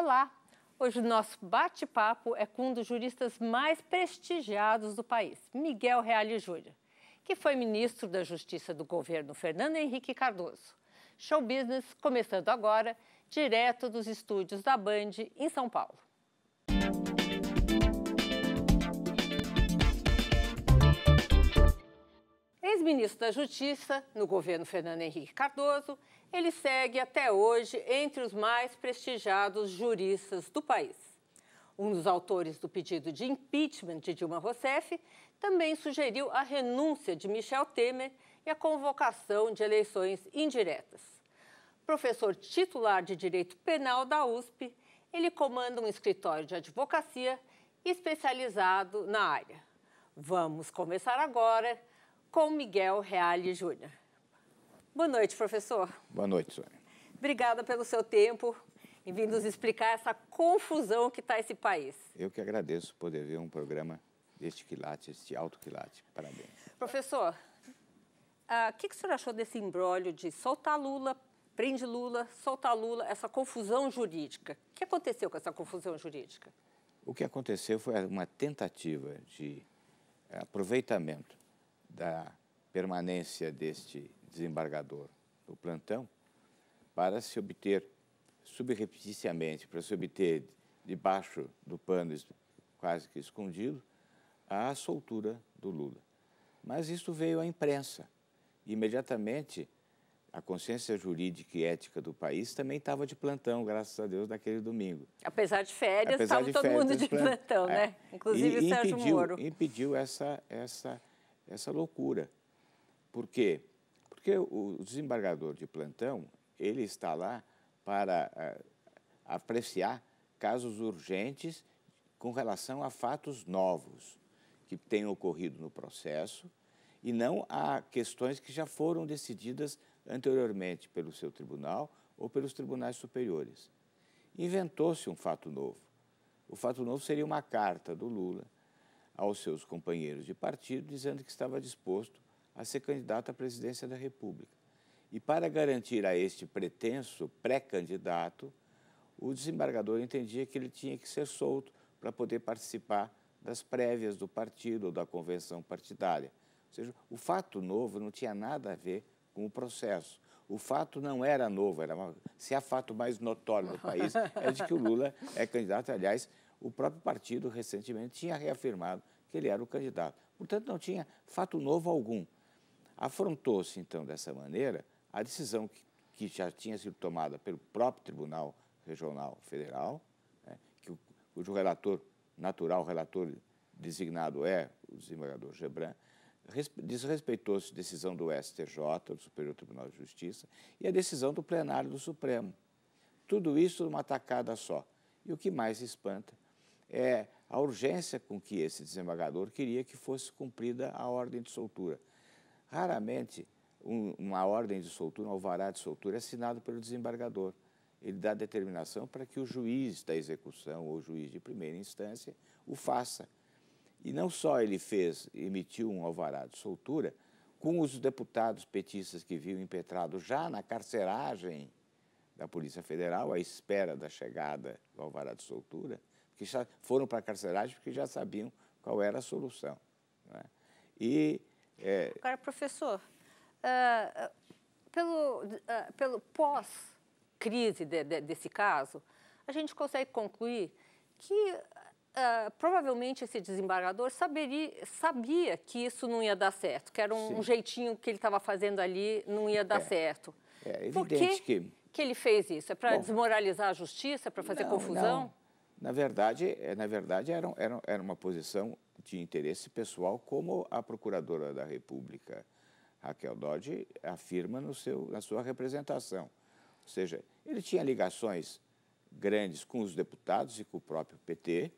Olá! Hoje o nosso bate-papo é com um dos juristas mais prestigiados do país, Miguel Reale Júnior, que foi ministro da Justiça do governo Fernando Henrique Cardoso. Show Business começando agora, direto dos estúdios da Band em São Paulo. Ex-ministro da Justiça no governo Fernando Henrique Cardoso, ele segue até hoje entre os mais prestigiados juristas do país. Um dos autores do pedido de impeachment de Dilma Rousseff também sugeriu a renúncia de Michel Temer e a convocação de eleições indiretas. Professor titular de Direito Penal da USP, ele comanda um escritório de advocacia especializado na área. Vamos começar agora com Miguel Reale Júnior. Boa noite, professor. Boa noite, Sônia. Obrigada pelo seu tempo e vir nos explicar essa confusão que está esse país. Eu que agradeço poder ver um programa deste quilate, este alto quilate. Parabéns. Professor, ah, o que, que o senhor achou desse embrólio de soltar Lula, prende Lula, soltar Lula, essa confusão jurídica? O que aconteceu com essa confusão jurídica? O que aconteceu foi uma tentativa de eh, aproveitamento da permanência deste desembargador do plantão, para se obter subrepeticiamente, para se obter debaixo do pano quase que escondido, a soltura do Lula. Mas isso veio à imprensa. Imediatamente, a consciência jurídica e ética do país também estava de plantão, graças a Deus, naquele domingo. Apesar de férias, estava todo mundo de plantão, plantão é. né? Inclusive e, o Sérgio impediu, Moro. Impediu essa, essa, essa loucura. Porque porque o desembargador de plantão, ele está lá para eh, apreciar casos urgentes com relação a fatos novos que tenham ocorrido no processo e não a questões que já foram decididas anteriormente pelo seu tribunal ou pelos tribunais superiores. Inventou-se um fato novo. O fato novo seria uma carta do Lula aos seus companheiros de partido dizendo que estava disposto a ser candidato à presidência da República. E para garantir a este pretenso pré-candidato, o desembargador entendia que ele tinha que ser solto para poder participar das prévias do partido ou da convenção partidária. Ou seja, o fato novo não tinha nada a ver com o processo. O fato não era novo, era uma... se há fato mais notório no país é de que o Lula é candidato. Aliás, o próprio partido recentemente tinha reafirmado que ele era o candidato. Portanto, não tinha fato novo algum. Afrontou-se, então, dessa maneira, a decisão que, que, já tinha sido tomada pelo próprio Tribunal Regional Federal, né, que o, cujo relator natural, relator designado é o desembargador Gebran, desrespeitou-se a decisão do STJ, do Superior Tribunal de Justiça, e a decisão do plenário do Supremo. Tudo isso numa tacada só. E o que mais espanta é a urgência com que esse desembargador queria que fosse cumprida a ordem de soltura. Raramente um, uma ordem de soltura, um alvará de soltura, é assinado pelo desembargador. Ele dá determinação para que o juiz da execução ou juiz de primeira instância o faça. E não só ele fez, emitiu um alvará de soltura, com os deputados petistas que viu impetrado já na carceragem da Polícia Federal, à espera da chegada do alvará de soltura, que já foram para a carceragem porque já sabiam qual era a solução. É? E é... Agora, professor, uh, pelo, uh, pelo pós-crise de, de, desse caso, a gente consegue concluir que uh, provavelmente esse desembargador saberia, sabia que isso não ia dar certo, que era um, um jeitinho que ele estava fazendo ali não ia dar é. certo. É, é evidente Por que, que... que ele fez isso? É para desmoralizar a justiça, para fazer não, confusão? Não. Na verdade, é, na verdade era, era, era uma posição de interesse pessoal, como a Procuradora da República, Raquel Dodge, afirma no seu, na sua representação. Ou seja, ele tinha ligações grandes com os deputados e com o próprio PT.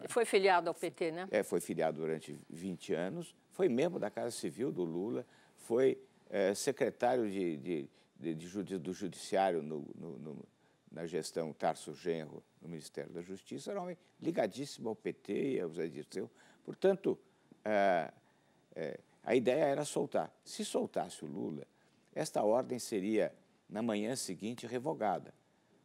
Né? Foi filiado ao PT, né? É, foi filiado durante 20 anos, foi membro da Casa Civil do Lula, foi é, secretário de, de, de, de, do Judiciário no, no, no, na gestão Tarso Genro, no Ministério da Justiça, era um homem ligadíssimo ao PT e ao Zé Dirceu, Portanto, é, é, a ideia era soltar. Se soltasse o Lula, esta ordem seria, na manhã seguinte, revogada.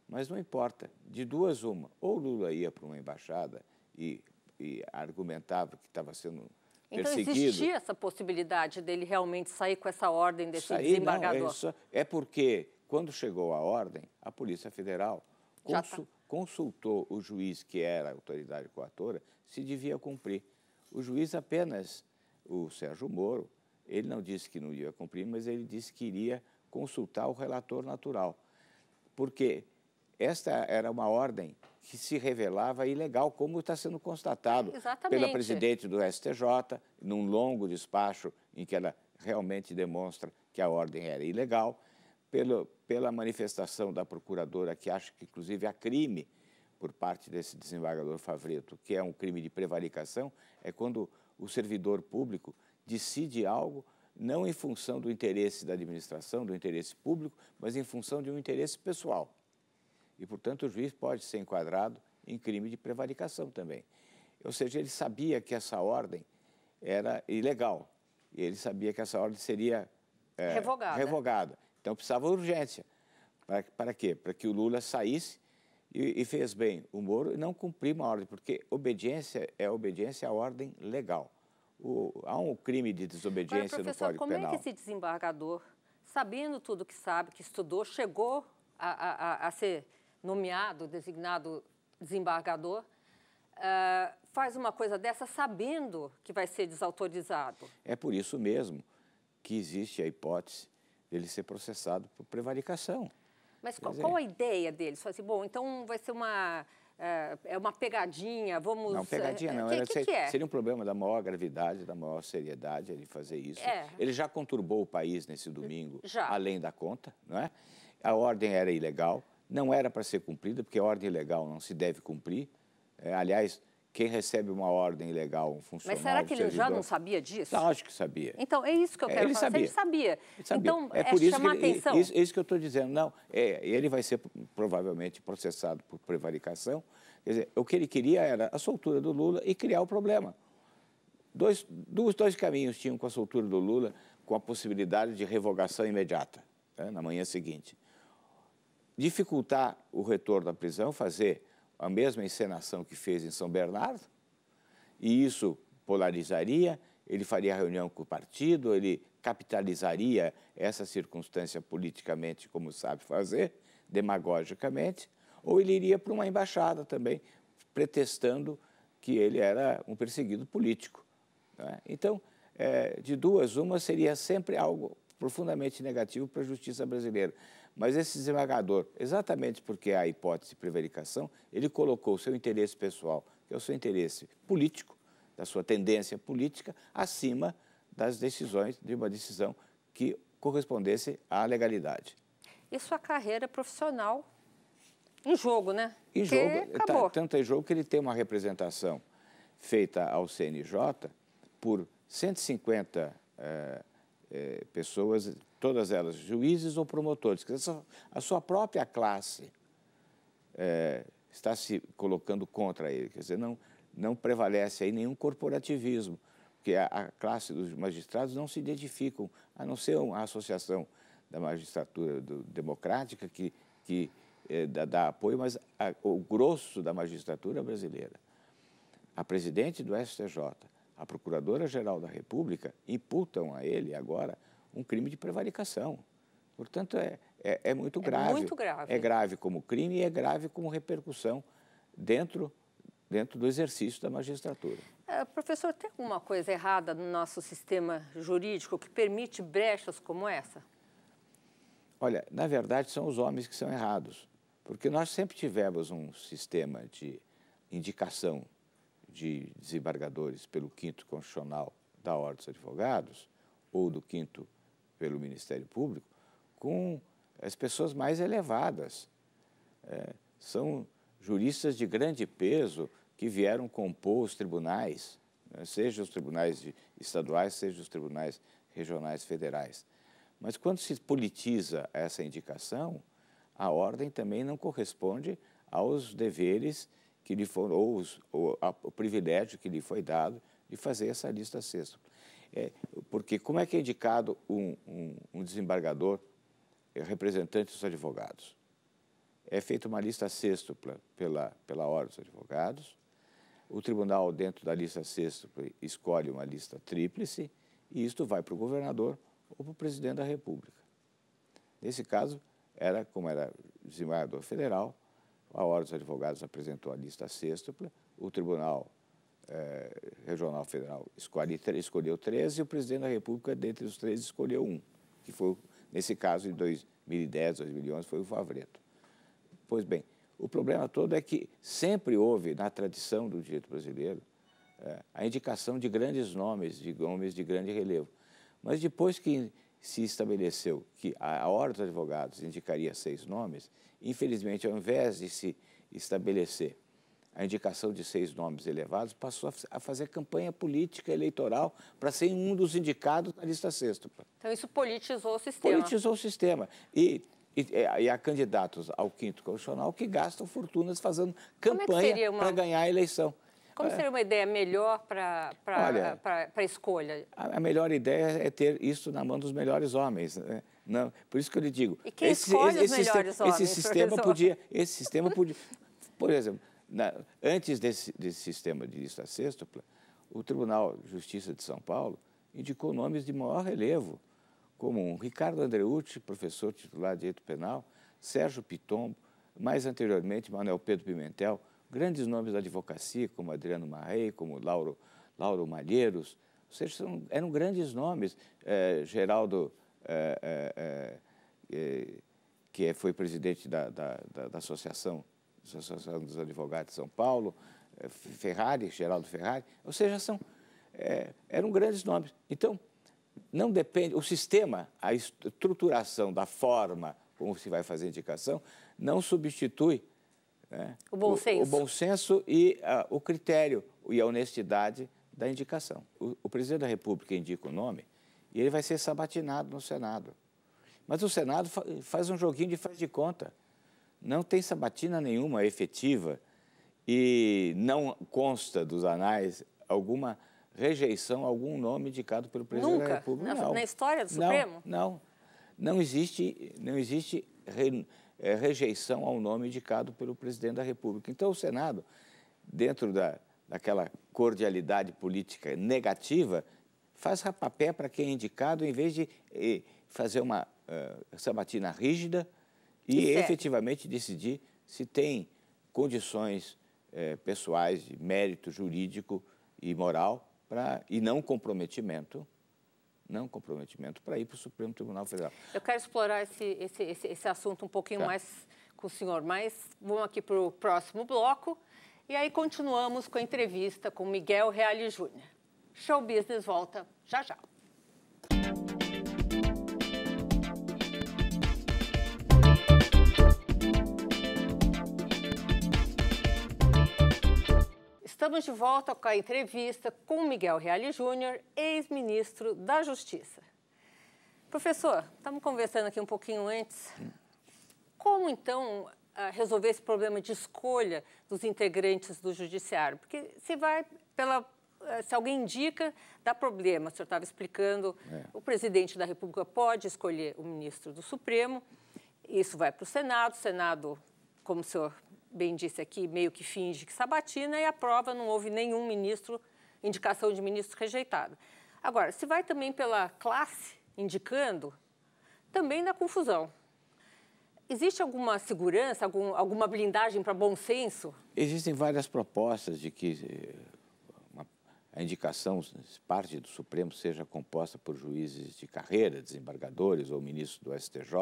Mas não importa, de duas uma. Ou Lula ia para uma embaixada e, e argumentava que estava sendo perseguido. então existia essa possibilidade dele realmente sair com essa ordem desse sair, desembargador? Não, é, isso, é, porque quando chegou a ordem, a Polícia Federal tá. consultou o juiz que era a autoridade coatora se devia cumprir. O juiz apenas, o Sérgio Moro, ele não disse que não ia cumprir, mas ele disse que iria consultar o relator natural. Porque esta era uma ordem que se revelava ilegal, como está sendo constatado Exatamente. pela presidente do STJ, num longo despacho em que ela realmente demonstra que a ordem era ilegal, pelo, pela manifestação da procuradora, que acha que, inclusive, há crime por parte desse desembargador Favreto, que é um crime de prevaricação, é quando o servidor público decide algo não em função do interesse da administração, do interesse público, mas em função de um interesse pessoal. E, portanto, o juiz pode ser enquadrado em crime de prevaricação também. Ou seja, ele sabia que essa ordem era ilegal. E ele sabia que essa ordem seria é, revogada. revogada. Então precisava urgência. Para, para quê? Para que o Lula saísse e, e fez bem o Moro e não cumpriu uma ordem, porque obediência é obediência à ordem legal. O, há um crime de desobediência Agora, no Código como Penal. Como é que esse desembargador, sabendo tudo que sabe, que estudou, chegou a, a, a ser nomeado, designado desembargador, uh, faz uma coisa dessa sabendo que vai ser desautorizado? É por isso mesmo que existe a hipótese dele ser processado por prevaricação. Mas qual, qual, a ideia deles? Fala assim, bom, então vai ser uma eh, é uma pegadinha, vamos... Não, pegadinha eh, não. Que, Era, que, seria, que é? seria um problema da maior gravidade, da maior seriedade ele fazer isso. É. Ele já conturbou o país nesse hum, domingo, já. além da conta, não é? A ordem era ilegal, não era para ser cumprida, porque a ordem ilegal não se deve cumprir. É, aliás, quem recebe uma ordem legal, um funcionário... Mas será que ele servidor, já não sabia disso? acho que sabia. Então, é isso que eu é, quero ele falar. Sabia. Ele sabia. Ele sabia. Então, é, é por isso chamar ele, atenção. Isso, isso que eu estou dizendo. Não, é, ele vai ser provavelmente processado por prevaricação. Quer dizer, o que ele queria era a soltura do Lula e criar o problema. Dois, dois, dois caminhos tinham com a soltura do Lula, com a possibilidade de revogação imediata, né, na manhã seguinte. Dificultar o retorno da prisão, fazer a mesma encenação que fez em São Bernardo, e isso polarizaria, ele faria reunião com o partido, ele capitalizaria essa circunstância politicamente, como sabe fazer, demagogicamente, ou ele iria para uma embaixada também, pretextando que ele era um perseguido político. Né? Então, é, de duas, uma seria sempre algo profundamente negativo para a justiça brasileira. Mas esse desembargador, exatamente porque há a hipótese de prevaricação, ele colocou o seu interesse pessoal, que é o seu interesse político, da sua tendência política, acima das decisões, de uma decisão que correspondesse à legalidade. E sua carreira profissional em jogo, né? Em jogo, tá, tanto em é jogo que ele tem uma representação feita ao CNJ por 150 eh, é, pessoas, todas elas, juízes ou promotores, que a sua própria classe é, está se colocando contra ele. Quer dizer, não, não prevalece aí nenhum corporativismo, porque a, a classe dos magistrados não se identificam, a não ser a associação da magistratura do, democrática que, que é, dá, dá, apoio, mas a, o grosso da magistratura brasileira. A presidente do STJ, a Procuradora-Geral da República imputam a ele agora um crime de prevaricação. Portanto, é, é, é muito é grave. É muito grave. É grave como crime e é grave como repercussão dentro, dentro do exercício da magistratura. É, professor, tem alguma coisa errada no nosso sistema jurídico que permite brechas como essa? Olha, na verdade, são os homens que são errados. Porque nós sempre tivemos um sistema de indicação de desembargadores pelo quinto constitucional da Ordem dos Advogados ou do quinto pelo Ministério Público com as pessoas mais elevadas. É, são juristas de grande peso que vieram compor os tribunais, né, seja os tribunais estaduais, seja os tribunais regionais federais. Mas quando se politiza essa indicação, a ordem também não corresponde aos deveres que lhe foram, ou, ou a, o privilégio que lhe foi dado de fazer essa lista sexta. É, porque como é que é indicado um, um, um desembargador é, representante dos advogados? É feita uma lista sextupla pela, pela Ordem dos Advogados, o tribunal, dentro da lista sextupla, escolhe uma lista tríplice e isto vai para o governador ou para o presidente da República. Nesse caso, era, como era desembargador federal, a Ordem dos Advogados apresentou a lista sextupla, o Tribunal eh, Regional Federal escolheu 13 e o Presidente da República, dentre os 13, escolheu um, que foi, nesse caso, em 2010, 2011, foi o Favreto. Pois bem, o problema todo é que sempre houve, na tradição do direito brasileiro, eh, a indicação de grandes nomes, de nomes de grande relevo. Mas depois que se estabeleceu que a Ordem dos Advogados indicaria seis nomes, infelizmente, ao invés de se estabelecer a indicação de seis nomes elevados, passou a fazer campanha política eleitoral para ser um dos indicados na lista sexta. Então, isso politizou o sistema. Politizou o sistema. E, e, e há candidatos ao quinto constitucional que gastam fortunas fazendo é campanha é para ganhar a eleição. Como é. seria uma ideia melhor para a escolha? A, melhor ideia é ter isso na mão dos melhores homens. Né? Não, por isso que eu lhe digo. E quem esse, escolhe esse, os esse melhores sistema, homens, esse sistema podia, Esse sistema podia... por exemplo, na, antes desse, desse sistema de lista sextupla, o Tribunal de Justiça de São Paulo indicou nomes de maior relevo, como Ricardo Andreucci, professor titular de Direito Penal, Sérgio Pitombo, mais anteriormente Manuel Pedro Pimentel, grandes nomes da advocacia, como Adriano Marrei, como Lauro, Lauro Malheiros, ou seja, são, eram grandes nomes. É, Geraldo, é, é, é, é que é, foi presidente da, da, da, da Associação, Associação dos Advogados de São Paulo, Ferrari, Geraldo Ferrari, ou seja, são, eram grandes nomes. Então, não depende, o sistema, a estruturação da forma como se vai fazer a indicação, não substitui né? O bom senso. O, bom senso e ah, o critério e a honestidade da indicação. O, o, presidente da República indica o nome e ele vai ser sabatinado no Senado. Mas o Senado fa, faz um joguinho de faz de conta. Não tem sabatina nenhuma efetiva e não consta dos anais alguma rejeição a algum nome indicado pelo presidente Nunca. da República. Na, na história do Supremo? Não, não. Não existe, não existe re, é, rejeição ao nome indicado pelo presidente da República. Então, o Senado, dentro da, daquela cordialidade política negativa, faz rapapé para quem é indicado, em vez de eh, fazer uma uh, eh, sabatina rígida e efetivamente decidir se tem condições eh, pessoais, de mérito jurídico e moral, pra, e não comprometimento não comprometimento, para ir para o Supremo Tribunal Federal. Eu quero explorar esse, esse, esse, esse assunto um pouquinho tá. mais com o senhor, mas vamos aqui para o próximo bloco. E aí continuamos com a entrevista com Miguel Reale Júnior. Show Business volta já já. Estamos de volta com a entrevista com Miguel Reale Júnior, ex-ministro da Justiça. Professor, estamos conversando aqui um pouquinho antes. Como então ah, resolver esse problema de escolha dos integrantes do judiciário? Porque se vai pela ah, se alguém indica, dá problema. O senhor estava explicando, é. o presidente da República pode escolher o ministro do Supremo, isso vai para o Senado, o Senado, como o senhor bem disse aqui, meio que finge que sabatina e aprova, não houve nenhum ministro, indicação de ministro rejeitada. Agora, se vai também pela classe indicando, também dá confusão. Existe alguma segurança, algum, alguma blindagem para bom senso? Existem várias propostas de que eh, uma, a indicação, parte do Supremo, seja composta por juízes de carreira, desembargadores ou ministros do STJ,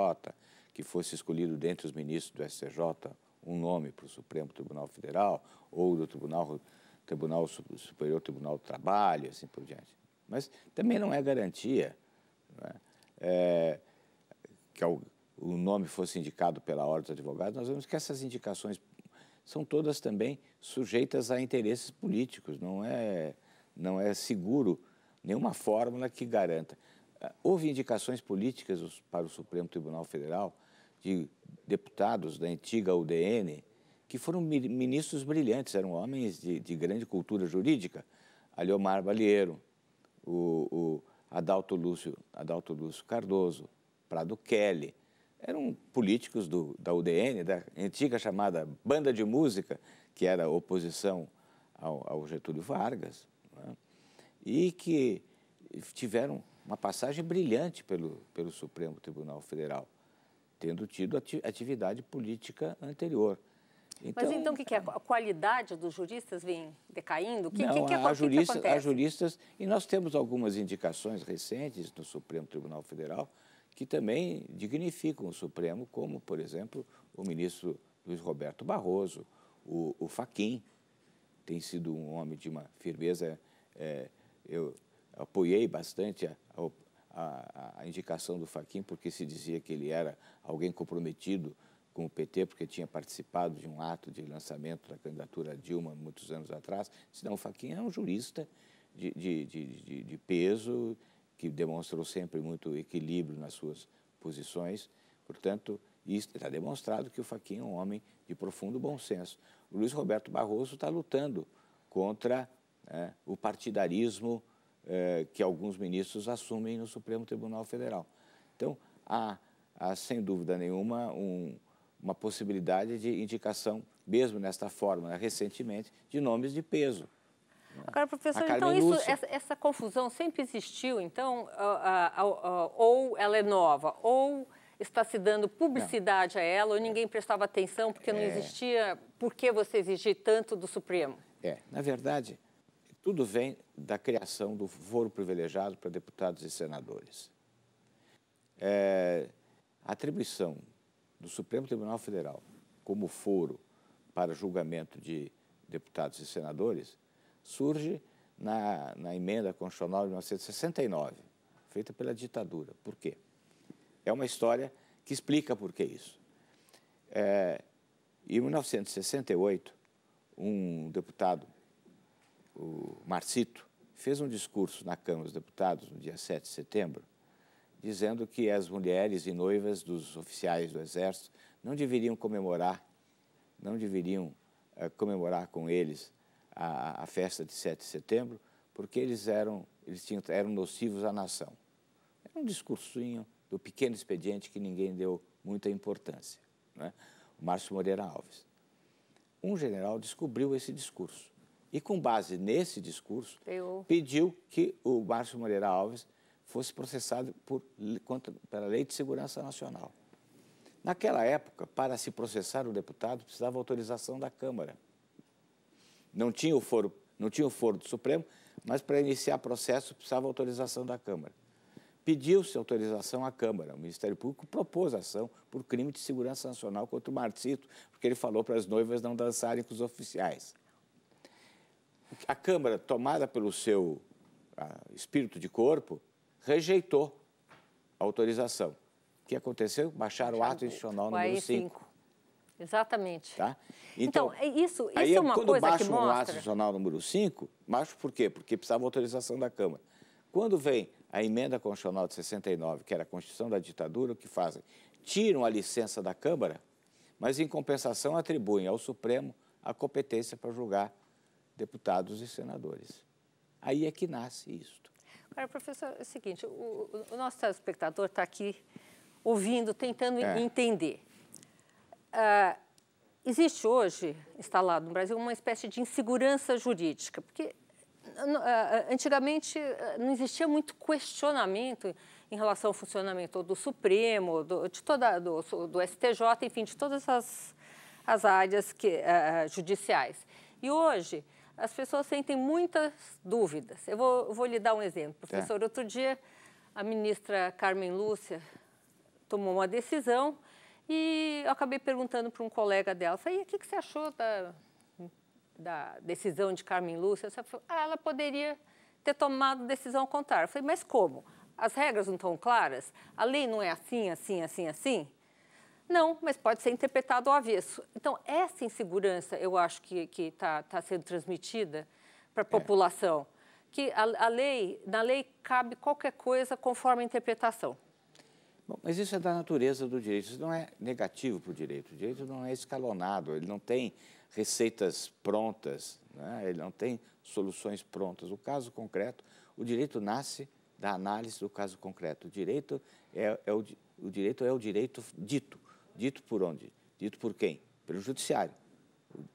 que fosse escolhido dentre os ministros do STJ um nome para o Supremo Tribunal Federal ou do Tribunal, Tribunal Superior Tribunal do Trabalho, assim por diante. Mas também não é garantia né? é, que o, o nome fosse indicado pela Ordem dos Advogados. Nós vemos que essas indicações são todas também sujeitas a interesses políticos. Não é, não é seguro nenhuma fórmula que garanta. Houve indicações políticas para o Supremo Tribunal Federal de deputados da antiga UDN, que foram ministros brilhantes, eram homens de, de grande cultura jurídica. Aliomar Balieiro, o, o Adalto, Lúcio, Adalto Lúcio Cardoso, Prado Kelly, eram políticos do, da UDN, da antiga chamada Banda de Música, que era oposição ao, ao Getúlio Vargas, né? e que tiveram uma passagem brilhante pelo, pelo Supremo Tribunal Federal tendo tido atividade política anterior. Então, Mas então o que, que é? A qualidade dos juristas vem decaindo? O que, não, que, que, jurista, é- que, há juristas, e nós temos algumas indicações recentes no Supremo Tribunal Federal que também dignificam o Supremo, como, por exemplo, o ministro Luiz Roberto Barroso, o, o Faquim, tem sido um homem de uma firmeza. É, é eu apoiei bastante a, a, a indicação do Faquinha porque se dizia que ele era alguém comprometido com o PT, porque tinha participado de um ato de lançamento da candidatura a Dilma muitos anos atrás. Disse, não, o Faquim é um jurista de, de, de, de peso, que demonstrou sempre muito equilíbrio nas suas posições. Portanto, isso está demonstrado que o Faquinha é um homem de profundo bom senso. O Luiz Roberto Barroso está lutando contra né, o partidarismo é, que alguns ministros assumem no Supremo Tribunal Federal. Então, há, há sem dúvida nenhuma, um, uma possibilidade de indicação, mesmo nesta forma, recentemente, de nomes de peso. Agora, professor, então isso, essa, essa, confusão sempre existiu, então, ou ela é nova, ou está se dando publicidade não. a ela, ou ninguém prestava atenção porque é... não existia, por que você exigir tanto do Supremo? É, na verdade, tudo vem da criação do foro privilegiado para deputados e senadores. É, a atribuição do Supremo Tribunal Federal como foro para julgamento de deputados e senadores surge na, na emenda constitucional de 1969, feita pela ditadura. Por quê? É uma história que explica por que isso. É, em 1968, um deputado o Marcito, fez um discurso na Câmara dos Deputados no dia 7 de setembro, dizendo que as mulheres e noivas dos oficiais do Exército não deveriam comemorar, não deveriam uh, comemorar com eles a, a, festa de 7 de setembro, porque eles eram, eles tinham, eram nocivos à nação. Era um discursinho do pequeno expediente que ninguém deu muita importância. Né? O Márcio Moreira Alves. Um general descobriu esse discurso e com base nesse discurso, Eu... pediu que o Márcio Moreira Alves fosse processado por, contra, pela Lei de Segurança Nacional. Naquela época, para se processar o deputado, precisava autorização da Câmara. Não tinha o foro, não tinha o foro do Supremo, mas para iniciar processo precisava autorização da Câmara. Pediu-se autorização à Câmara. O Ministério Público propôs ação por crime de segurança nacional contra o Marcito, porque ele falou para as noivas não dançarem com os oficiais a Câmara, tomada pelo seu ah, espírito de corpo, rejeitou a autorização. O que aconteceu? Baixaram o ato institucional número 5. Exatamente. Tá? Então, então, é isso, isso aí, é uma quando coisa baixo que mostra... o ato institucional número 5, baixo por quê? Porque precisava autorização da Câmara. Quando vem a emenda constitucional de 69, que era a Constituição da ditadura, o que fazem? Tiram a licença da Câmara, mas em compensação atribuem ao Supremo a competência para julgar deputados e senadores. Aí é que nasce isto. Agora, professor, é o seguinte, o, o nosso telespectador está aqui ouvindo, tentando é. entender. Uh, existe hoje, instalado no Brasil, uma espécie de insegurança jurídica, porque uh, antigamente uh, não existia muito questionamento em relação ao funcionamento do Supremo, do, de toda, do, do STJ, enfim, de todas as, as áreas que, judiciais. E hoje, as pessoas sentem muitas dúvidas. Eu vou, vou lhe dar um exemplo. Tá. Professor, é. outro dia a ministra Carmen Lúcia tomou uma decisão e eu acabei perguntando para um colega dela, falei, o que, que você achou da, da decisão de Carmen Lúcia? ah, ela poderia ter tomado decisão contrário. Eu falei, mas como? As regras não estão claras? A lei não é assim, assim, assim, assim? Não, mas pode ser interpretado ao avesso. Então, essa insegurança, eu acho que está tá sendo transmitida para a é. população. É. Que a, a, lei, na lei cabe qualquer coisa conforme a interpretação. Bom, mas isso é da natureza do direito, isso não é negativo para o direito. O direito não é escalonado, ele não tem receitas prontas, né? ele não tem soluções prontas. O caso concreto, o direito nasce da análise do caso concreto. O direito é, é o, o direito é o direito dito Dito por onde? Dito por quem? Pelo judiciário.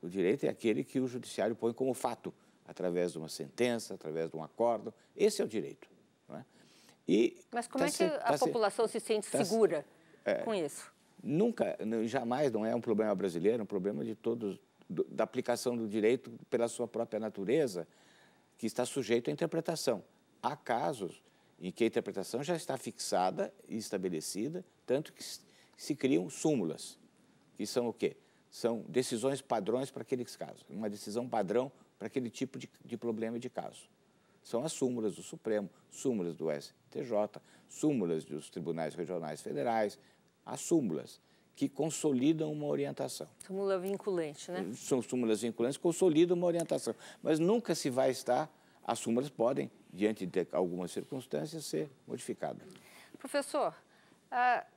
O, direito é aquele que o judiciário põe como fato, através de uma sentença, através de um acordo. Esse é o direito. Não é? E Mas como tá é que ser, a tá população ser, se sente tá segura é, com isso? Nunca, jamais não é um problema brasileiro, é um problema de todos, do, da aplicação do direito pela sua própria natureza, que está sujeito à interpretação. Há casos em que a interpretação já está fixada e estabelecida, tanto que se criam súmulas, que são o quê? São decisões padrões para aqueles casos, uma decisão padrão para aquele tipo de, de problema e de caso. São as súmulas do Supremo, súmulas do STJ, súmulas dos tribunais regionais federais, as súmulas que consolidam uma orientação. Súmula vinculante, né? Hum, são súmulas vinculantes que consolidam uma orientação. Mas nunca se vai estar, as súmulas podem, diante de algumas circunstâncias, ser modificadas. Professor, uh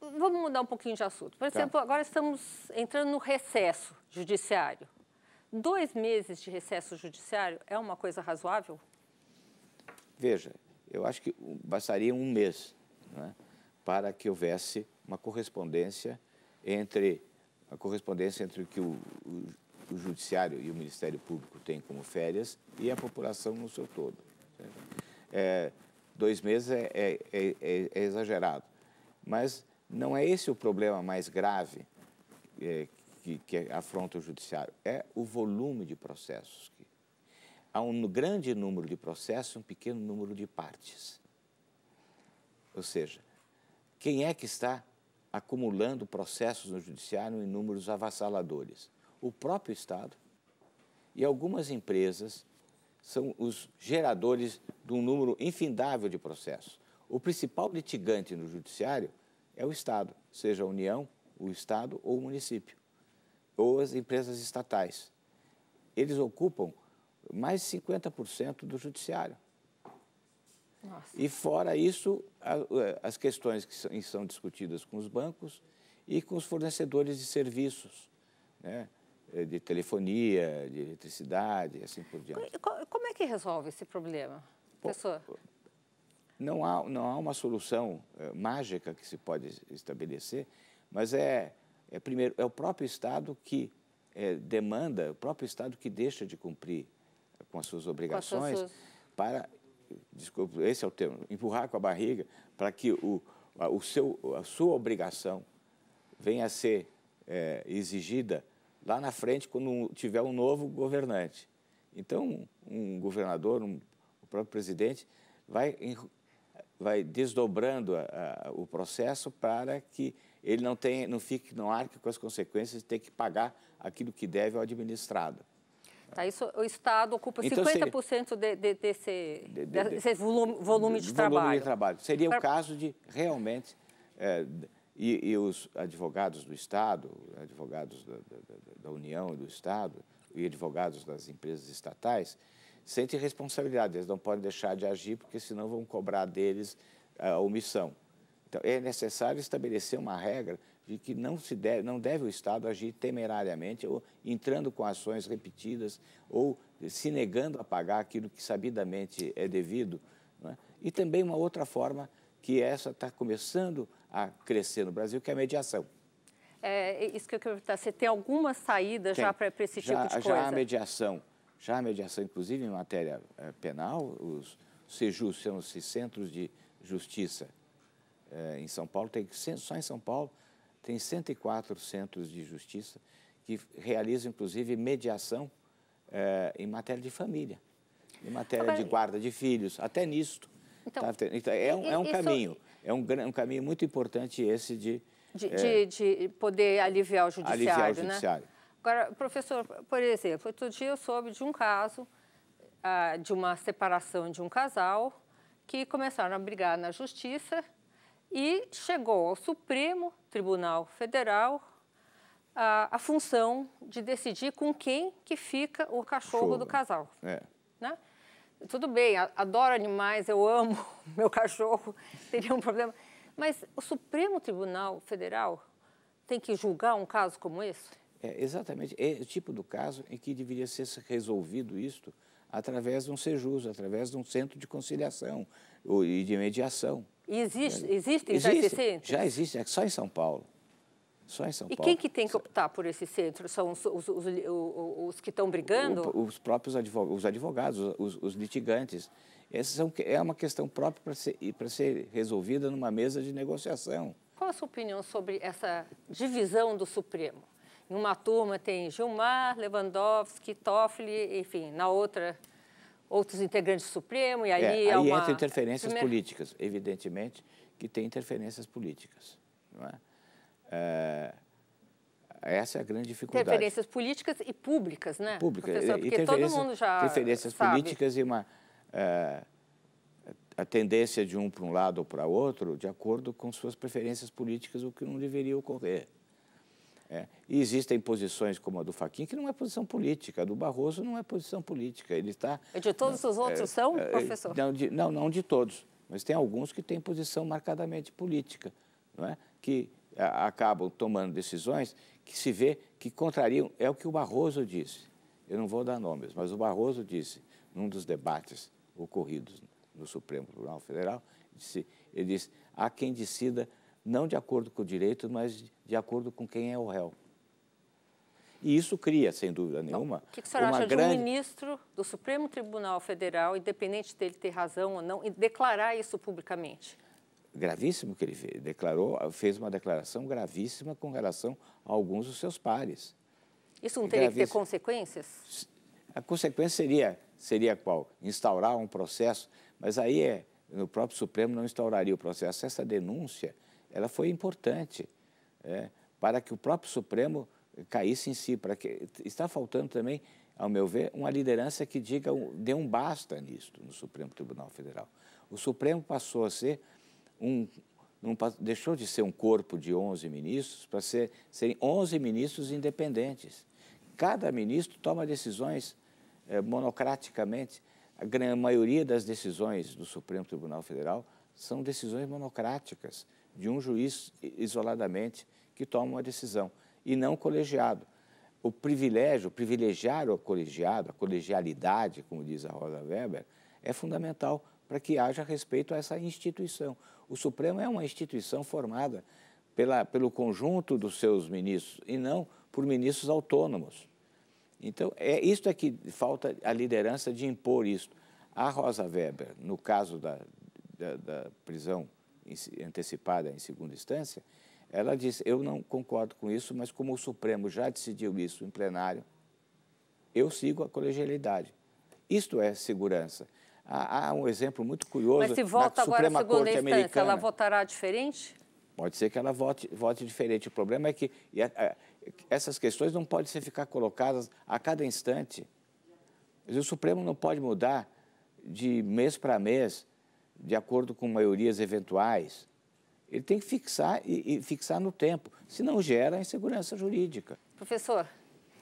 vamos mudar um pouquinho de assunto. Por tá. exemplo, tá. agora estamos entrando no recesso judiciário. Dois meses de recesso judiciário é uma coisa razoável? Veja, eu acho que bastaria um mês né, para que houvesse uma correspondência entre a correspondência entre o que o, o, o, judiciário e o Ministério Público têm como férias e a população no seu todo. É, dois meses é, é, é, é exagerado, mas não é esse o problema mais grave é, que, que, afronta o judiciário, é o volume de processos. Há um grande número de processos e um pequeno número de partes. Ou seja, quem é que está acumulando processos no judiciário em números avassaladores? O próprio Estado e algumas empresas são os geradores de um número infindável de processos. O principal litigante no judiciário é o Estado, seja a União, o Estado ou o município, ou as empresas estatais. Eles ocupam mais de 50% do judiciário. Nossa. E fora isso, eh, as questões que são discutidas com os bancos e com os fornecedores de serviços, né? Eh, de telefonia, de eletricidade, assim por diante. Como é que resolve esse problema, professor? Não há, não há uma solução é, mágica que se pode estabelecer, mas é, é, primeiro, é o próprio Estado que é, demanda, o próprio Estado que deixa de cumprir com as suas obrigações suas... para, desculpa, esse é o termo, empurrar com a barriga para que o, a, o seu, a sua obrigação venha a ser é, exigida lá na frente quando tiver um novo governante. Então, um governador, um, o próprio presidente, vai vai desdobrando a, a, o processo para que ele não, tenha, não fique, não arque com as consequências de ter que pagar aquilo que deve ao administrado. Tá, isso, o Estado ocupa então, 50% seria, de, de, desse, de, de, desse volume, volume de, de trabalho. Volume de trabalho. Seria Para... o caso de realmente, é, e, e, os advogados do Estado, advogados da, da, da União e do Estado, e advogados das empresas estatais, sente responsabilidade, eles não podem deixar de agir, porque senão vão cobrar deles a eh, omissão. Então, é necessário estabelecer uma regra de que não, se deve, não deve o Estado agir temerariamente ou entrando com ações repetidas ou se negando a pagar aquilo que sabidamente é devido. Né? E também uma outra forma que essa está começando a crescer no Brasil, que é a mediação. É isso que eu quero perguntar. Você tem alguma saída tem. já para esse tipo já, de coisa? Já a mediação já a mediação, inclusive, em matéria é, penal, os sejus são os Centros de Justiça, é, em São Paulo, tem, só em São Paulo, tem 104 centros de justiça que realizam, inclusive, mediação é, em matéria de família, em matéria de guarda de filhos, até nisto. Então, tá, então é, um, é um caminho, é um, um caminho muito importante esse de... De, de, de poder aliviar o judiciário, aliviar o né? judiciário. Né? Agora, professor, por exemplo, outro dia eu soube de um caso ah, de uma separação de um casal que começaram a brigar na justiça e chegou ao Supremo Tribunal Federal ah, a, função de decidir com quem que fica o cachorro do casal. É. Né? Tudo bem, adoro animais, eu amo meu cachorro, teria um problema. Mas o Supremo Tribunal Federal tem que julgar um caso como esse? É, exatamente. É o tipo do caso em que deveria ser resolvido isto através de um SEJUS, através de um centro de conciliação e de mediação. E existe, né? existem existe, já esses centros? Já existe, é só em São Paulo. Só em São e Paulo. quem que tem que optar por esse centro? São os, os, os, os que estão brigando? O, os próprios advogados, os advogados, os, litigantes. Essa são, é uma questão própria para ser, ser resolvida numa mesa de negociação. Qual a sua opinião sobre essa divisão do Supremo? Numa turma tem Gilmar, Lewandowski, Toffoli, enfim, na outra outros integrantes do Supremo e é, aí é, aí há uma... entra interferências Primeiro... políticas, evidentemente que tem interferências políticas, não é? é... Essa é a grande dificuldade. Interferências políticas e públicas, né? Públicas. Porque todo mundo já Interferências sabe. políticas e uma... É, a tendência de um para um lado ou para outro, de acordo com suas preferências políticas, o que não deveria ocorrer. É. E existem posições como a do Faquin que não é posição política, a do Barroso não é posição política. Ele está. É de todos não, os outros é, são, é, professor? Não, de, não, não de todos, mas tem alguns que têm posição marcadamente política, não é? que a, acabam tomando decisões que se vê que contrariam. É o que o Barroso disse. Eu não vou dar nomes, mas o Barroso disse num dos debates ocorridos no Supremo Tribunal Federal, disse, ele disse: há quem decida não de acordo com o direito, mas de acordo com quem é o réu. E isso cria, sem dúvida então, nenhuma. uma o que, que o senhor acha grande... de um ministro do Supremo Tribunal Federal, independente dele ter razão ou não, e declarar isso publicamente? Gravíssimo que ele fez. Declarou, fez uma declaração gravíssima com relação a alguns dos seus pares. Isso não é teria que ter consequências? A consequência seria, seria qual? Instaurar um processo, mas aí é, o próprio Supremo não instauraria o processo. Essa denúncia ela foi importante é, para que o próprio Supremo caísse em si. Para que, está faltando também, ao meu ver, uma liderança que diga, dê um basta nisto no Supremo Tribunal Federal. O Supremo passou a ser um. Não, deixou de ser um corpo de 11 ministros para ser, serem 11 ministros independentes. Cada ministro toma decisões é, monocraticamente. A grande maioria das decisões do Supremo Tribunal Federal são decisões monocráticas de um juiz isoladamente que toma uma decisão, e não colegiado. O privilégio, privilegiar o colegiado, a colegialidade, como diz a Rosa Weber, é fundamental para que haja respeito a essa instituição. O Supremo é uma instituição formada pela, pelo conjunto dos seus ministros e não por ministros autônomos. Então, é isto é que falta a liderança de impor isso. A Rosa Weber, no caso da, da, da prisão antecipada em segunda instância, ela disse: Eu não concordo com isso, mas como o Supremo já decidiu isso em plenário, eu sigo a colegialidade. Isto é segurança. Há, um exemplo muito curioso. Mas se volta agora Suprema a segunda Corte instância, Americana. ela votará diferente? Pode ser que ela vote, vote diferente. O problema é que é, é, essas questões não podem ser ficar colocadas a cada instante. O Supremo não pode mudar de mês para mês de acordo com maiorias eventuais, ele tem que fixar e, e fixar no tempo, senão gera insegurança jurídica. Professor,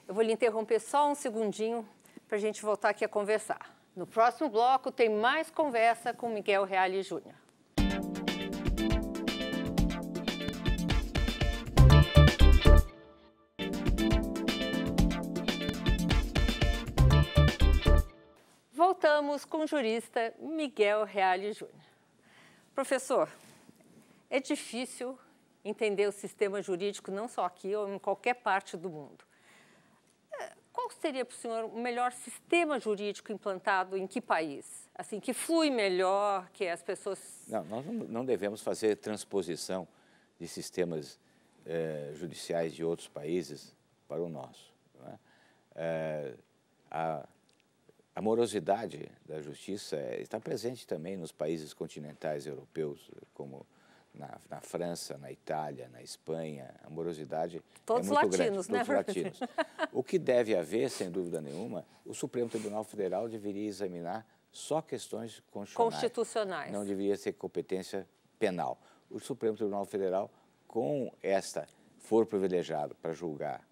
eu vou lhe interromper só um segundinho para a gente voltar aqui a conversar. No próximo bloco tem mais conversa com Miguel Reale Júnior. Estamos com o jurista Miguel Reale Júnior. Professor, é difícil entender o sistema jurídico não só aqui ou em qualquer parte do mundo. É, qual seria para o senhor o melhor sistema jurídico implantado em que país? Assim, que flui melhor, que as pessoas. Não, nós não devemos fazer transposição de sistemas eh, judiciais de outros países para o nosso. Né? É? Eh, a a morosidade da justiça eh, está presente também nos países continentais europeus, como na, na França, na Itália, na Espanha. A morosidade é todos é muito latinos, grande. Né? Todos latinos, O que deve haver, sem dúvida nenhuma, o Supremo Tribunal Federal deveria examinar só questões constitucionais. constitucionais. Não deveria ser competência penal. O Supremo Tribunal Federal, com esta for privilegiado para julgar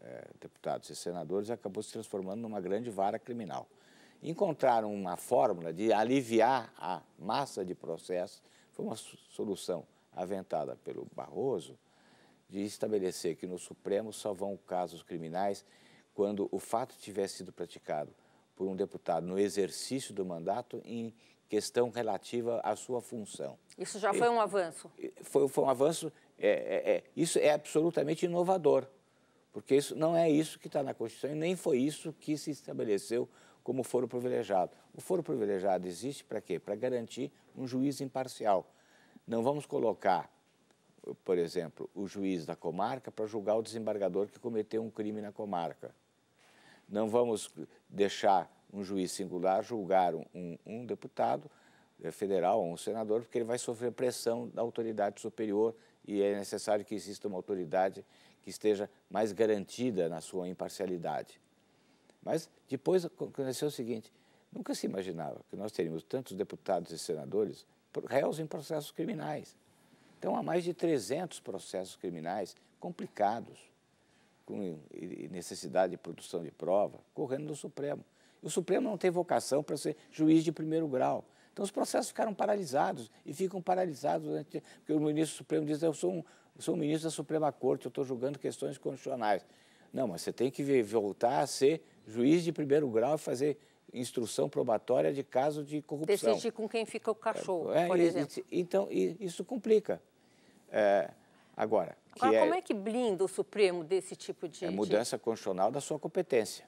eh, deputados e senadores, acabou se transformando numa grande vara criminal encontraram uma fórmula de aliviar a massa de processos. Foi uma solução aventada pelo Barroso de estabelecer que no Supremo só vão casos criminais quando o fato tiver sido praticado por um deputado no exercício do mandato em questão relativa à sua função. Isso já foi um avanço? Foi, foi um avanço. É, é, é, isso é absolutamente inovador, porque isso não é isso que está na Constituição e nem foi isso que se estabeleceu como o foro privilegiado. O foro privilegiado existe para quê? Para garantir um juiz imparcial. Não vamos colocar, por exemplo, o juiz da comarca para julgar o desembargador que cometeu um crime na comarca. Não vamos deixar um juiz singular julgar um, um deputado eh, federal ou um senador, porque ele vai sofrer pressão da autoridade superior e é necessário que exista uma autoridade que esteja mais garantida na sua imparcialidade. Mas depois aconteceu o seguinte: nunca se imaginava que nós teríamos tantos deputados e senadores réus em processos criminais. Então, há mais de 300 processos criminais complicados, com necessidade de produção de prova, correndo no Supremo. o Supremo não tem vocação para ser juiz de primeiro grau. Então, os processos ficaram paralisados e ficam paralisados durante. Porque o ministro Supremo diz: eu sou um, eu sou um ministro da Suprema Corte, eu estou julgando questões constitucionais. Não, mas você tem que voltar a ser juiz de primeiro grau e fazer instrução probatória de caso de corrupção. Decidir com quem fica o cachorro, é, é por exemplo. então, isso complica. É, agora, agora é como é que blinda o Supremo desse tipo de... É mudança de... constitucional da sua competência.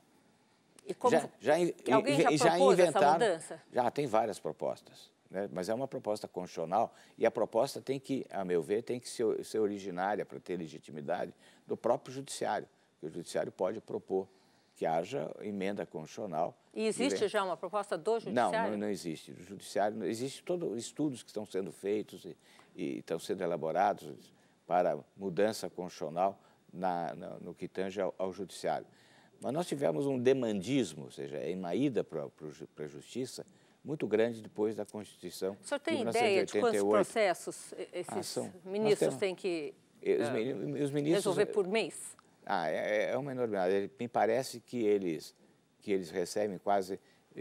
E como... já, já, alguém já, já propôs essa mudança? Já, tem várias propostas. Né? Mas é uma proposta constitucional e a proposta tem que, a meu ver, tem que ser, ser originária para ter legitimidade do próprio judiciário. O judiciário pode propor que haja emenda constitucional. E existe já uma proposta do judiciário? Não, não, não existe. o judiciário, não, existe todos estudos que estão sendo feitos e, e, estão sendo elaborados para mudança constitucional na, na, no que tange ao, ao, judiciário. Mas nós tivemos um demandismo, ou seja, é uma ida para a justiça muito grande depois da Constituição. O senhor tem 1988. ideia de quantos processos ah, esses ah, ministros têm que os eh, ministros, resolver por mês? Ah, é, é, é uma enormidade. Me parece que eles, que eles recebem quase,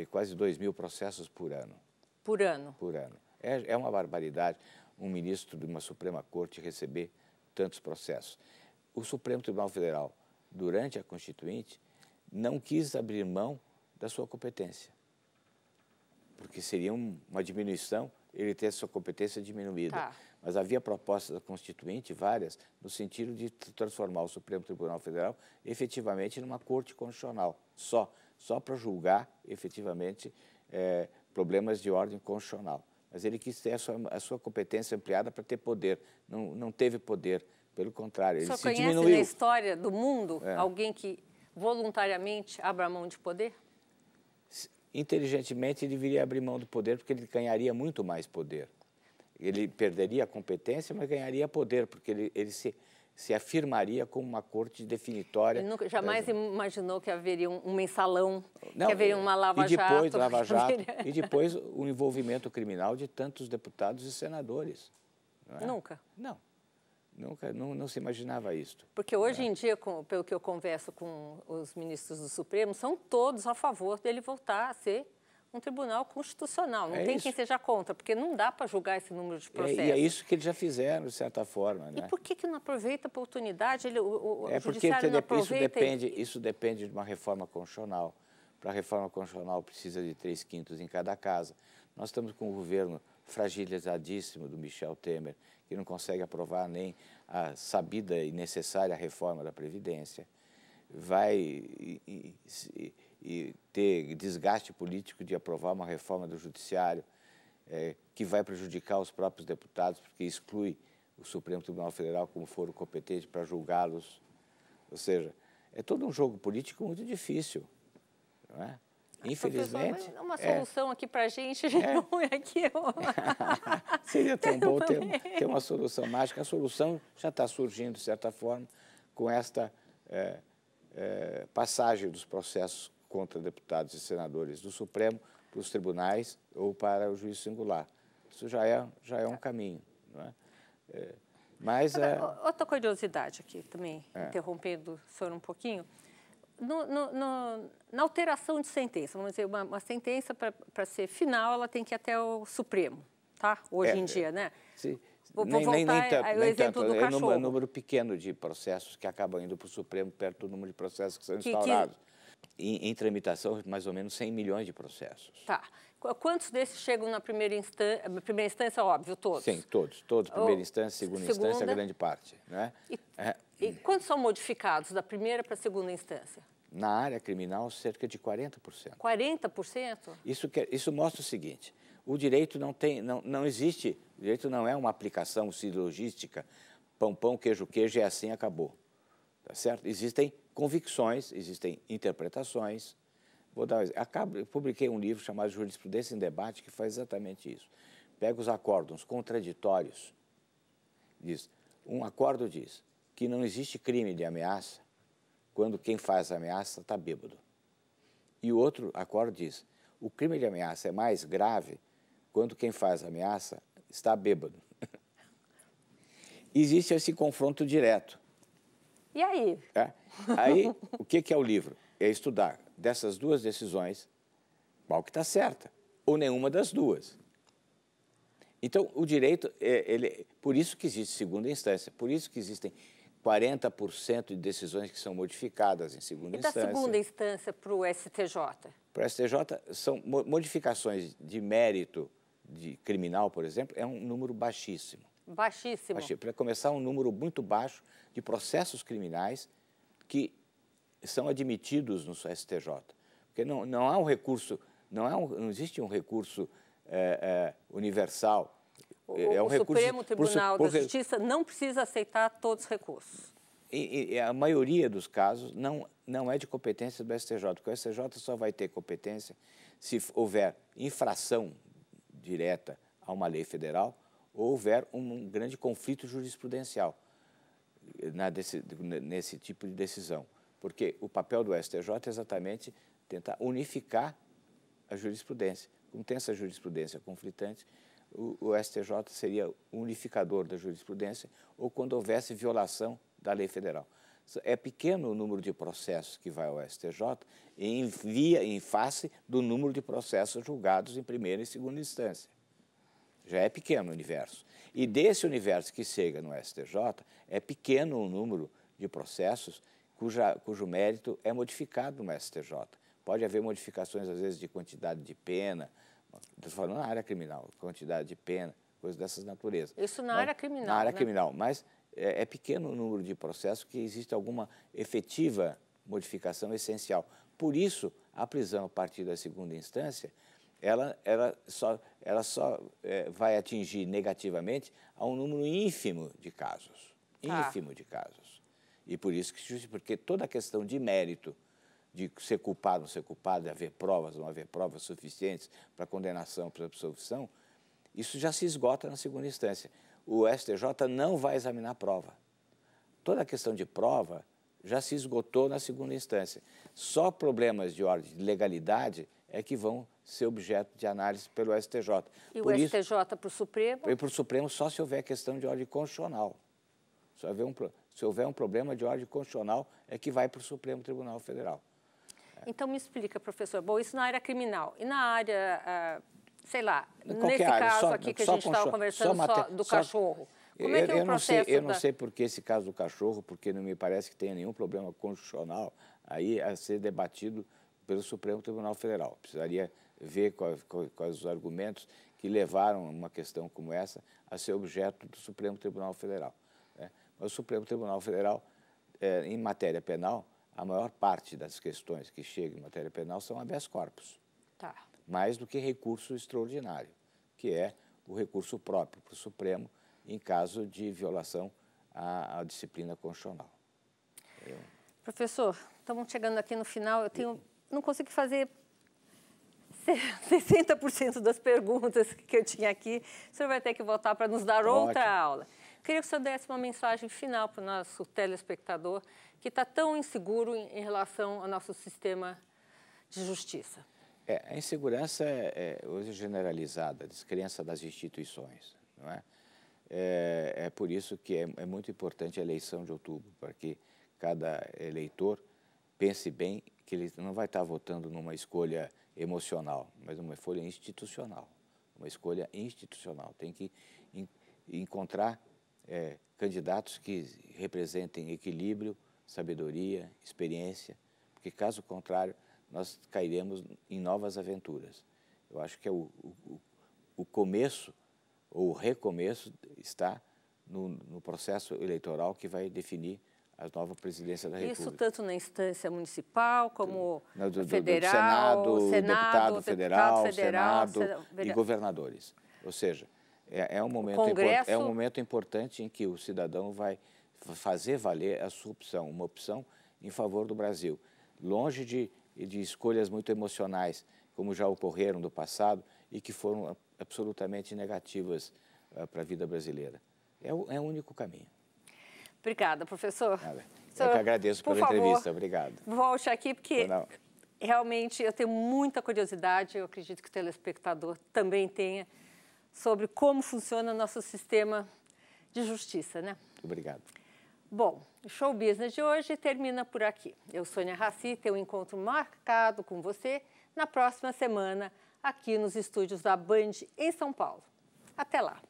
quase 2 mil processos por ano. Por ano? Por ano. É, é uma barbaridade um ministro de uma Suprema Corte receber tantos processos. O Supremo Tribunal Federal, durante a Constituinte, não quis abrir mão da sua competência, porque seria uma diminuição ele ter a sua competência diminuída. Tá mas havia propostas da Constituinte, várias, no sentido de transformar o Supremo Tribunal Federal efetivamente numa corte constitucional, só, só para julgar efetivamente é, problemas de ordem constitucional. Mas ele quis ter a sua, a sua competência ampliada para ter poder, não, não teve poder, pelo contrário, ele Só se conhece na história do mundo é. alguém que voluntariamente abra mão de poder? Inteligentemente, ele deveria abrir mão do poder porque ele ganharia muito mais poder ele perderia a competência, mas ganharia poder, porque ele, ele se, se afirmaria como uma corte definitória. Ele nunca, jamais das... imaginou que haveria um, um mensalão, Não, que haveria uma lava-jato. E depois, lava-jato, e depois o envolvimento criminal de tantos deputados e senadores. Não é? Nunca? Não. Nunca, não, não, se imaginava isso. Porque hoje é? em dia, com, pelo que eu converso com os ministros do Supremo, são todos a favor dele voltar a ser um tribunal constitucional. Não é tem isso. quem seja contra, porque não dá para julgar esse número de processos. É, e é isso que eles já fizeram, de certa forma. Né? E por que, que não aproveita a oportunidade? Ele, o, o é porque isso, depende, e... isso depende de uma reforma constitucional. Para a reforma constitucional precisa de três quintos em cada casa. Nós estamos com um governo fragilizadíssimo do Michel Temer, que não consegue aprovar nem a sabida e necessária reforma da Previdência. Vai. E, e, e ter desgaste político de aprovar uma reforma do judiciário é, que vai prejudicar os próprios deputados, porque exclui o Supremo Tribunal Federal como foro competente para julgá-los. Ou seja, é todo um jogo político muito difícil, não é? é Infelizmente. Professor, uma é. solução é. é, aqui para a gente, não é que eu... Seria tão bom ter, ter, uma solução mágica. A solução já está surgindo, de certa forma, com esta é, passagem dos processos contra deputados e senadores do Supremo para os tribunais ou para o juiz singular. Isso já é, já é um caminho. Não é? é mas Agora, é... Outra curiosidade aqui também, é. interrompendo o senhor um pouquinho. No, no, no, na alteração de sentença, vamos dizer, uma, uma sentença para ser final, ela tem que ir até o Supremo, tá? Hoje é, em dia, né? Sim. Vou, nem, vou voltar nem, nem, ao exemplo tanto. do É um número pequeno de processos que acabam indo para o Supremo perto do número de processos que são que, instaurados. Que em, em, tramitação mais ou menos 100 milhões de processos. Tá. Quantos desses chegam na primeira, instância primeira instância? Óbvio, todos. Sim, todos. Todos, primeira Ou... instância, segunda, segunda, instância, a grande parte. Né? E, é. e quantos são modificados da primeira para a segunda instância? Na área criminal, cerca de 40%. 40%? Isso, quer, isso mostra o seguinte, o direito não tem, não, não existe, o direito não é uma aplicação silogística, pão, pão, queijo, queijo, é assim, acabou. Tá certo? Existem convicções, existem interpretações. Vou dar um exemplo. Acabo, publiquei um livro chamado Jurisprudência em Debate que faz exatamente isso. Pega os acórdons contraditórios. Diz, um acordo diz que não existe crime de ameaça quando quem faz a ameaça está bêbado. E o outro acordo diz, o crime de ameaça é mais grave quando quem faz a ameaça está bêbado. Existe esse confronto direto. E aí? É. Aí, o que, que é o livro? É estudar dessas duas decisões qual que está certa, ou nenhuma das duas. Então, o direito, é, ele, por isso que existe segunda instância, por isso que existem 40% de decisões que são modificadas em segunda e instância. E da segunda instância para o STJ? Para o STJ, são modificações de mérito de criminal, por exemplo, é um número baixíssimo. Baixíssimo. Baixíssimo. Para começar, um número muito baixo de processos criminais que são admitidos no STJ. Porque não, não há um recurso, não, há um, não existe um recurso é, é, universal. O, é, é um o recurso, Supremo Tribunal por, por, da Justiça não precisa aceitar todos os recursos. E, e, a maioria dos casos não, não é de competência do STJ, porque o STJ só vai ter competência se houver infração direta a uma lei federal houver um grande conflito jurisprudencial eh, nesse tipo de decisão. Porque o papel do STJ é exatamente tentar unificar a jurisprudência. Como tem essa jurisprudência conflitante, o, o STJ seria unificador da jurisprudência ou quando houvesse violação da lei federal. É pequeno o número de processos que vai ao STJ em via, em face do número de processos julgados em primeira e segunda instância já é pequeno o universo. E desse universo que chega no STJ, é pequeno o número de processos cuja, cujo mérito é modificado no STJ. Pode haver modificações, às vezes, de quantidade de pena, estou falando na área criminal, quantidade de pena, coisas dessas naturezas. Isso na mas, área criminal. Na área né? criminal, mas é, é pequeno o número de processos que existe alguma efetiva modificação essencial. Por isso, a prisão a partir da segunda instância ela, ela só, ela só é, vai atingir negativamente a um número ínfimo de casos. Tá. Ínfimo ah. de casos. E por isso que porque toda a questão de mérito, de ser culpado ou não ser culpado, de haver provas, não haver provas suficientes para condenação, para absolvição, isso já se esgota na segunda instância. O STJ não vai examinar a prova. Toda a questão de prova já se esgotou na segunda instância. Só problemas de ordem de legalidade é que vão ser objeto de análise pelo STJ. E Por o isso, STJ para o Supremo? E para o Supremo só se houver questão de ordem constitucional. Se houver um, se houver um problema de ordem constitucional, é que vai para o Supremo Tribunal Federal. É. Então me explica, professor. Bom, isso na área criminal. E na área, uh, sei lá, nesse área, caso só, aqui que a gente estava conversando só só do cachorro. Como é que é o processo? Sei, eu da... não sei por que esse caso do cachorro, porque não me parece que tenha nenhum problema constitucional aí a ser debatido pelo Supremo Tribunal Federal. Precisaria ver quais, quais os argumentos que levaram uma questão como essa a ser objeto do Supremo Tribunal Federal. Né? Mas o Supremo Tribunal Federal, é, em matéria penal, a maior parte das questões que chegam em matéria penal são habeas corpus. Tá. Mais do que recurso extraordinário, que é o recurso próprio para o Supremo em caso de violação à, à disciplina constitucional. Eu... Professor, estamos chegando aqui no final. Eu tenho não consegui fazer 60% das perguntas que eu tinha aqui. O senhor vai ter que voltar para nos dar outra aula. Queria que o senhor desse uma mensagem final para o nosso telespectador que está tão inseguro em relação ao nosso sistema de justiça. É, a insegurança é, é hoje generalizada, a descrença das instituições, não é? É, é por isso que é, é, muito importante a eleição de outubro, para que cada eleitor pense bem que ele não vai estar votando numa escolha emocional, mas uma escolha institucional. Uma escolha institucional. Tem que encontrar é, candidatos que representem equilíbrio, sabedoria, experiência, porque caso contrário, nós cairemos em novas aventuras. Eu acho que é o, o, o começo, ou o recomeço, está no, no processo eleitoral que vai definir a nova presidência da República. Isso tanto na instância municipal como do, do, federal, do Senado, Senado, deputado federal, deputado federal Senado federal. e governadores. Ou seja, é, é um momento Congresso... é um momento importante em que o cidadão vai fazer valer a sua opção, uma opção em favor do Brasil, longe de, de escolhas muito emocionais como já ocorreram do passado e que foram absolutamente negativas uh, para a vida brasileira. É o, é o único caminho. Obrigada, professor. Nada. Eu que agradeço Por pela favor, entrevista, obrigado. Volte aqui, porque realmente eu tenho muita curiosidade, eu acredito que o telespectador também tenha, sobre como funciona nosso sistema de justiça, né? Obrigado. Bom, o Show Business de hoje termina por aqui. Eu, Sônia Raci, tenho um encontro marcado com você na próxima semana aqui nos estúdios da Band em São Paulo. Até lá!